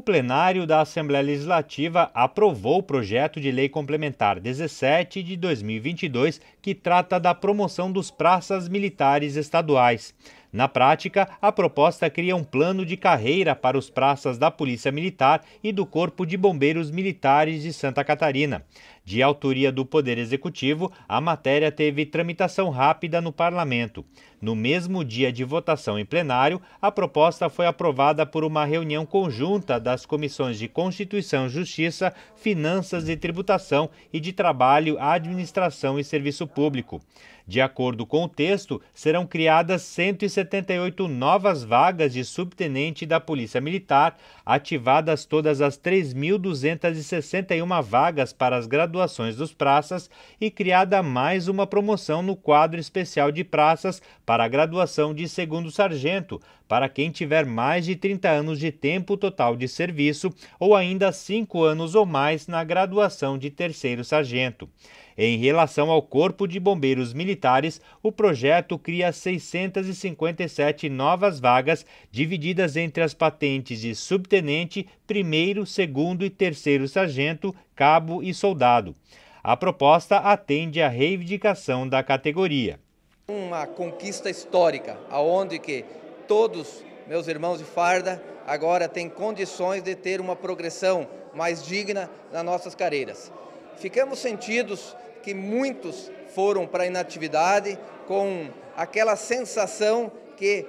o plenário da Assembleia Legislativa aprovou o projeto de lei complementar 17 de 2022, que trata da promoção dos praças militares estaduais. Na prática, a proposta cria um plano de carreira para os praças da Polícia Militar e do Corpo de Bombeiros Militares de Santa Catarina. De autoria do Poder Executivo, a matéria teve tramitação rápida no parlamento. No mesmo dia de votação em plenário, a proposta foi aprovada por uma reunião conjunta das comissões de Constituição, Justiça, Finanças e Tributação e de Trabalho, Administração e Serviço Público. De acordo com o texto, serão criadas 178 novas vagas de subtenente da Polícia Militar, ativadas todas as 3.261 vagas para as graduações dos praças e criada mais uma promoção no quadro especial de praças para a graduação de segundo sargento, para quem tiver mais de 30 anos de tempo total de serviço ou ainda 5 anos ou mais na graduação de terceiro sargento. Em relação ao Corpo de Bombeiros Militares, o projeto cria 657 novas vagas, divididas entre as patentes de subtenente, primeiro, segundo e terceiro sargento, cabo e soldado. A proposta atende à reivindicação da categoria. Uma conquista histórica, aonde que todos meus irmãos de farda agora têm condições de ter uma progressão mais digna nas nossas carreiras. Ficamos sentidos que muitos foram para a inatividade com aquela sensação que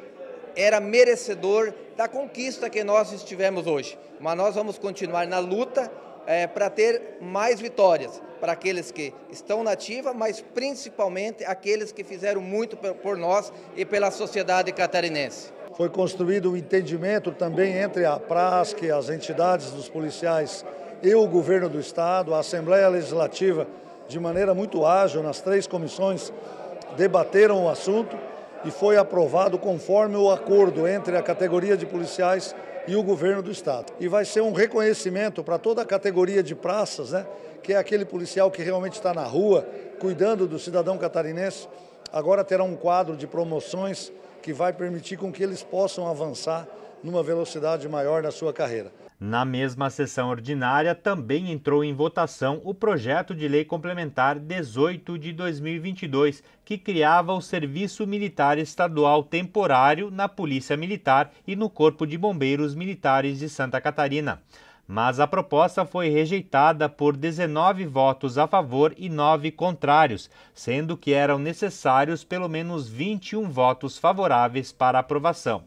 era merecedor da conquista que nós estivemos hoje. Mas nós vamos continuar na luta é, para ter mais vitórias para aqueles que estão na ativa, mas principalmente aqueles que fizeram muito por nós e pela sociedade catarinense. Foi construído o um entendimento também entre a PRASC, as entidades dos policiais e o governo do Estado, a Assembleia Legislativa, de maneira muito ágil, nas três comissões, debateram o assunto e foi aprovado conforme o acordo entre a categoria de policiais e o governo do estado. E vai ser um reconhecimento para toda a categoria de praças, né, que é aquele policial que realmente está na rua, cuidando do cidadão catarinense, agora terá um quadro de promoções que vai permitir com que eles possam avançar numa velocidade maior na sua carreira. Na mesma sessão ordinária, também entrou em votação o projeto de lei complementar 18 de 2022, que criava o Serviço Militar Estadual Temporário na Polícia Militar e no Corpo de Bombeiros Militares de Santa Catarina. Mas a proposta foi rejeitada por 19 votos a favor e 9 contrários, sendo que eram necessários pelo menos 21 votos favoráveis para aprovação.